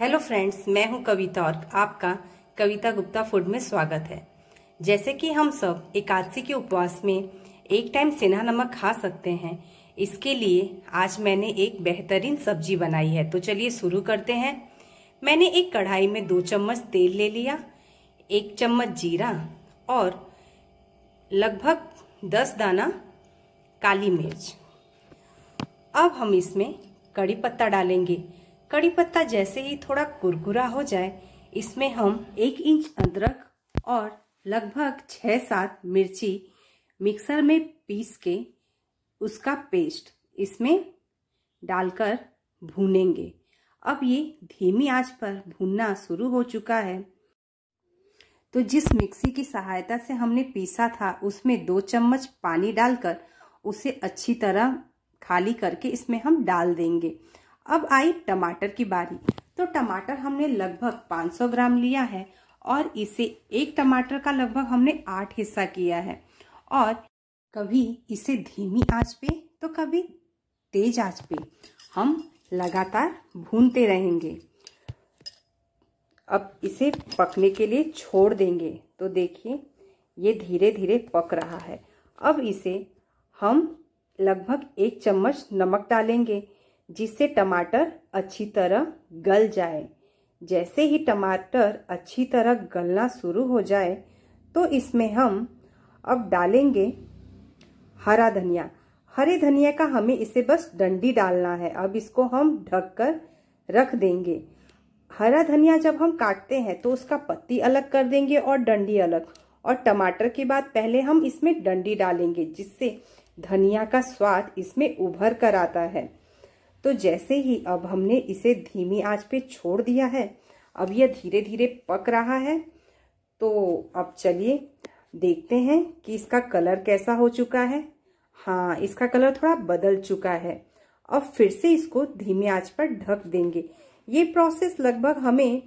hello friends मैं हूं कविता और आपका कविता गुप्ता फूड में स्वागत है जैसे कि हम सब एकादशी के उपवास में एक टाइम सेना नमक खा सकते हैं इसके लिए आज मैंने एक बेहतरीन सब्जी बनाई है तो चलिए शुरू करते हैं मैंने एक कढ़ाई में दो चम्मच तेल ले लिया एक चम्मच जीरा और लगभग दस दाना काली मिर्च अब हम इसमें कड़ी पत्ता डालेंगे कड़ी पत्ता जैसे ही थोड़ा कुरकुरा हो जाए इसमें हम एक इंच अदरक और लगभग छः सात मिर्ची मिक्सर में पीस के उसका पेस्ट इसमें डालकर भूनेंगे अब ये धीमी आंच पर भूनना शुरू हो चुका है तो जिस मिक्सी की सहायता से हमने पीसा था उसमें दो चम्मच पानी डालकर उसे अच्छी तरह खाली करके इसमें हम डाल देंगे अब आई टमाटर की बारी तो टमाटर हमने लगभग 500 ग्राम लिया है और इसे एक टमाटर का लगभग हमने आठ हिस्सा किया है और कभी इसे धीमी आंच पे तो कभी तेज आंच पे हम लगातार भूनते रहेंगे अब इसे पकने के लिए छोड़ देंगे तो देखिए ये धीरे धीरे पक रहा है अब इसे हम लगभग एक चम्मच नमक डालेंगे जिससे टमाटर अच्छी तरह गल जाए जैसे ही टमाटर अच्छी तरह गलना शुरू हो जाए तो इसमें हम अब डालेंगे हरा धनिया हरे धनिया का हमें इसे बस डंडी डालना है अब इसको हम ढक कर रख देंगे हरा धनिया जब हम काटते हैं तो उसका पत्ती अलग कर देंगे और डंडी अलग और टमाटर के बाद पहले हम इसमें डंडी डालेंगे जिससे धनिया का स्वाद इसमें उभर कर आता है तो जैसे ही अब हमने इसे धीमी आंच पे छोड़ दिया है अब यह धीरे धीरे पक रहा है तो अब चलिए देखते हैं कि इसका कलर कैसा हो चुका है हाँ इसका कलर थोड़ा बदल चुका है अब फिर से इसको धीमी आंच पर ढक देंगे ये प्रोसेस लगभग हमें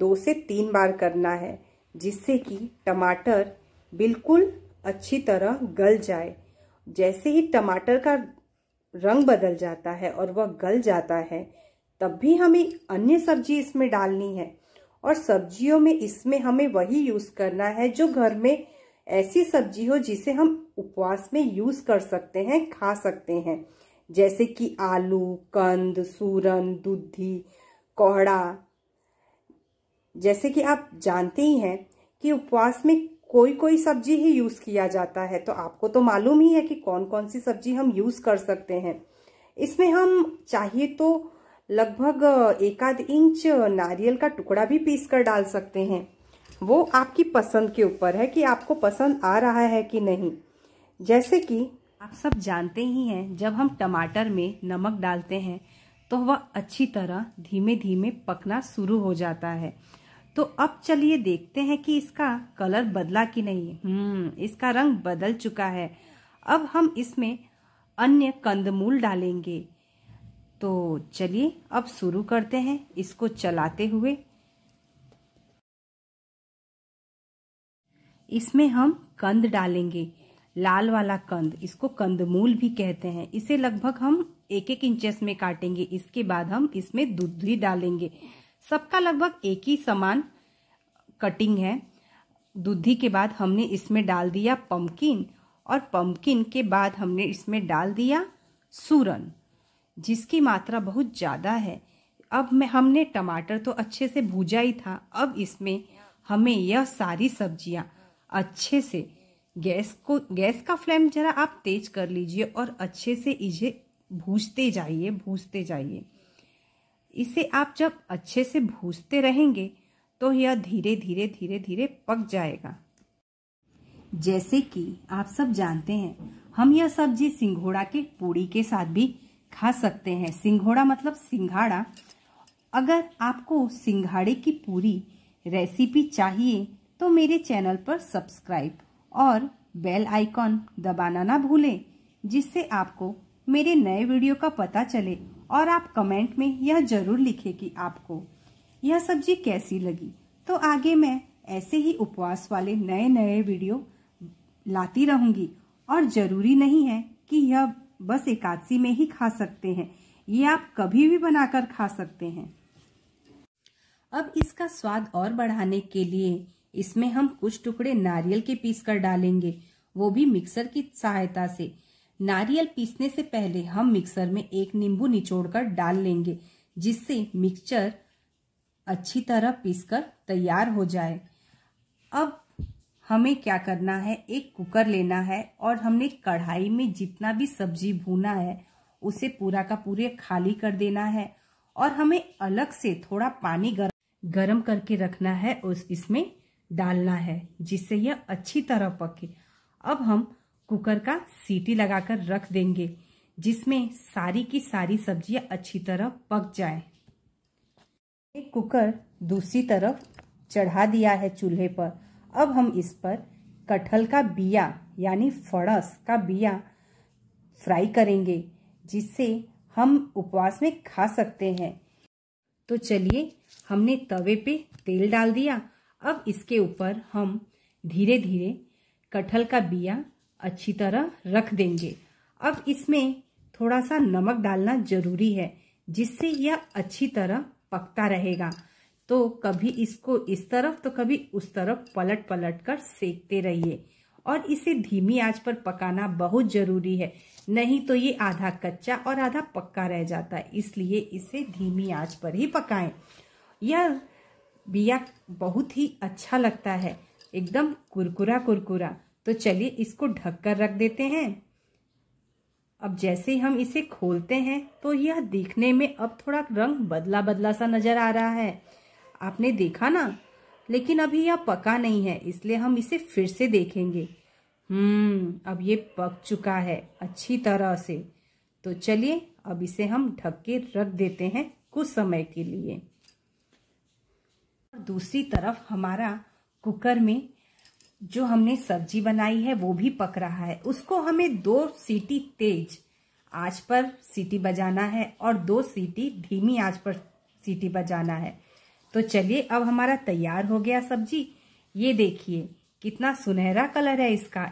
दो से तीन बार करना है जिससे कि टमाटर बिल्कुल अच्छी तरह गल जाए जैसे ही टमाटर का रंग बदल जाता है और वह गल जाता है तब भी हमें अन्य सब्जी इसमें डालनी है और सब्जियों में इसमें हमें वही यूज़ करना है जो घर में ऐसी सब्जी हो जिसे हम उपवास में यूज़ कर सकते हैं खा सकते हैं जैसे कि आलू कंद सूरन दूधी कोहड़ा जैसे कि आप जानते ही हैं कि उपवास में कोई कोई सब्जी ही यूज किया जाता है तो आपको तो मालूम ही है कि कौन कौन सी सब्जी हम यूज कर सकते हैं इसमें हम चाहिए तो लगभग एक आध इंच नारियल का टुकड़ा भी पीस कर डाल सकते हैं वो आपकी पसंद के ऊपर है कि आपको पसंद आ रहा है कि नहीं जैसे कि आप सब जानते ही हैं जब हम टमाटर में नमक डालते हैं तो वह अच्छी तरह धीमे धीमे पकना शुरू हो जाता है तो अब चलिए देखते हैं कि इसका कलर बदला कि नहीं हम्म इसका रंग बदल चुका है अब हम इसमें अन्य कंदमूल डालेंगे तो चलिए अब शुरू करते हैं इसको चलाते हुए इसमें हम कंद डालेंगे लाल वाला कंद इसको कंदमूल भी कहते हैं इसे लगभग हम एक एक इंचेस में काटेंगे इसके बाद हम इसमें दूध भी डालेंगे सबका लगभग एक ही समान कटिंग है दूधी के बाद हमने इसमें डाल दिया पम्पकिन और पम्पकिन के बाद हमने इसमें डाल दिया सूरन जिसकी मात्रा बहुत ज़्यादा है अब मैं हमने टमाटर तो अच्छे से भूजा ही था अब इसमें हमें यह सारी सब्जियां अच्छे से गैस को गैस का फ्लेम जरा आप तेज कर लीजिए और अच्छे से इसे भूजते जाइए भूजते जाइए इसे आप जब अच्छे से भूजते रहेंगे तो यह धीरे धीरे धीरे धीरे पक जाएगा जैसे कि आप सब जानते हैं हम यह सब्जी सिंघोड़ा के पूड़ी के साथ भी खा सकते हैं सिंघोड़ा मतलब सिंघाड़ा अगर आपको सिंघाड़े की पूरी रेसिपी चाहिए तो मेरे चैनल पर सब्सक्राइब और बेल आइकॉन दबाना ना भूलें जिससे आपको मेरे नए वीडियो का पता चले और आप कमेंट में यह जरूर लिखें कि आपको यह सब्जी कैसी लगी तो आगे मैं ऐसे ही उपवास वाले नए नए वीडियो लाती रहूंगी और जरूरी नहीं है कि यह बस एकादशी में ही खा सकते हैं ये आप कभी भी बनाकर खा सकते हैं अब इसका स्वाद और बढ़ाने के लिए इसमें हम कुछ टुकड़े नारियल के पीस कर डालेंगे वो भी मिक्सर की सहायता से नारियल पीसने से पहले हम मिक्सर में एक नींबू निचोड़कर डाल लेंगे जिससे मिक्सचर अच्छी तरह पीसकर तैयार हो जाए अब हमें क्या करना है एक कुकर लेना है और हमने कढ़ाई में जितना भी सब्जी भूना है उसे पूरा का पूरे खाली कर देना है और हमें अलग से थोड़ा पानी गर, गरम करके रखना है और इसमें डालना है जिससे यह अच्छी तरह पके अब हम कुकर का सीटी लगाकर रख देंगे जिसमें सारी की सारी सब्जियां अच्छी तरह पक जाए एक कुकर दूसरी तरफ चढ़ा दिया है चूल्हे पर अब हम इस पर कटहल का बिया यानी फड़स का बिया फ्राई करेंगे जिससे हम उपवास में खा सकते हैं तो चलिए हमने तवे पे तेल डाल दिया अब इसके ऊपर हम धीरे धीरे कटहल का बिया अच्छी तरह रख देंगे अब इसमें थोड़ा सा नमक डालना जरूरी है जिससे यह अच्छी तरह पकता रहेगा तो कभी इसको इस तरफ तो कभी उस तरफ पलट पलट कर सेकते रहिए और इसे धीमी आंच पर पकाना बहुत ज़रूरी है नहीं तो ये आधा कच्चा और आधा पक्का रह जाता है इसलिए इसे धीमी आंच पर ही पकाएं यह बिया बहुत ही अच्छा लगता है एकदम कुरकुरा कुरकुरा तो चलिए इसको ढक कर रख देते हैं अब जैसे ही हम इसे खोलते हैं तो यह देखने में अब थोड़ा रंग बदला बदला सा नज़र आ रहा है आपने देखा ना लेकिन अभी यह पका नहीं है इसलिए हम इसे फिर से देखेंगे हम्म अब ये पक चुका है अच्छी तरह से तो चलिए अब इसे हम ढक के रख देते हैं कुछ समय के लिए दूसरी तरफ हमारा कुकर में जो हमने सब्जी बनाई है वो भी पक रहा है उसको हमें दो सीटी तेज आज पर सीटी बजाना है और दो सीटी धीमी आज पर सीटी बजाना है तो चलिए अब हमारा तैयार हो गया सब्जी ये देखिए कितना सुनहरा कलर है इसका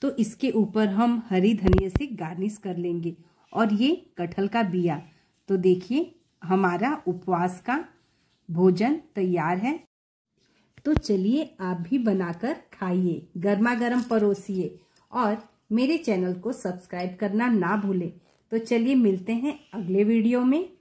तो इसके ऊपर हम हरी धनिया से गार्निश कर लेंगे और ये कटहल का बिया तो देखिए हमारा उपवास का भोजन तैयार है तो चलिए आप भी बनाकर खाइए गर्मा गर्म परोसिए और मेरे चैनल को सब्सक्राइब करना ना भूलें तो चलिए मिलते हैं अगले वीडियो में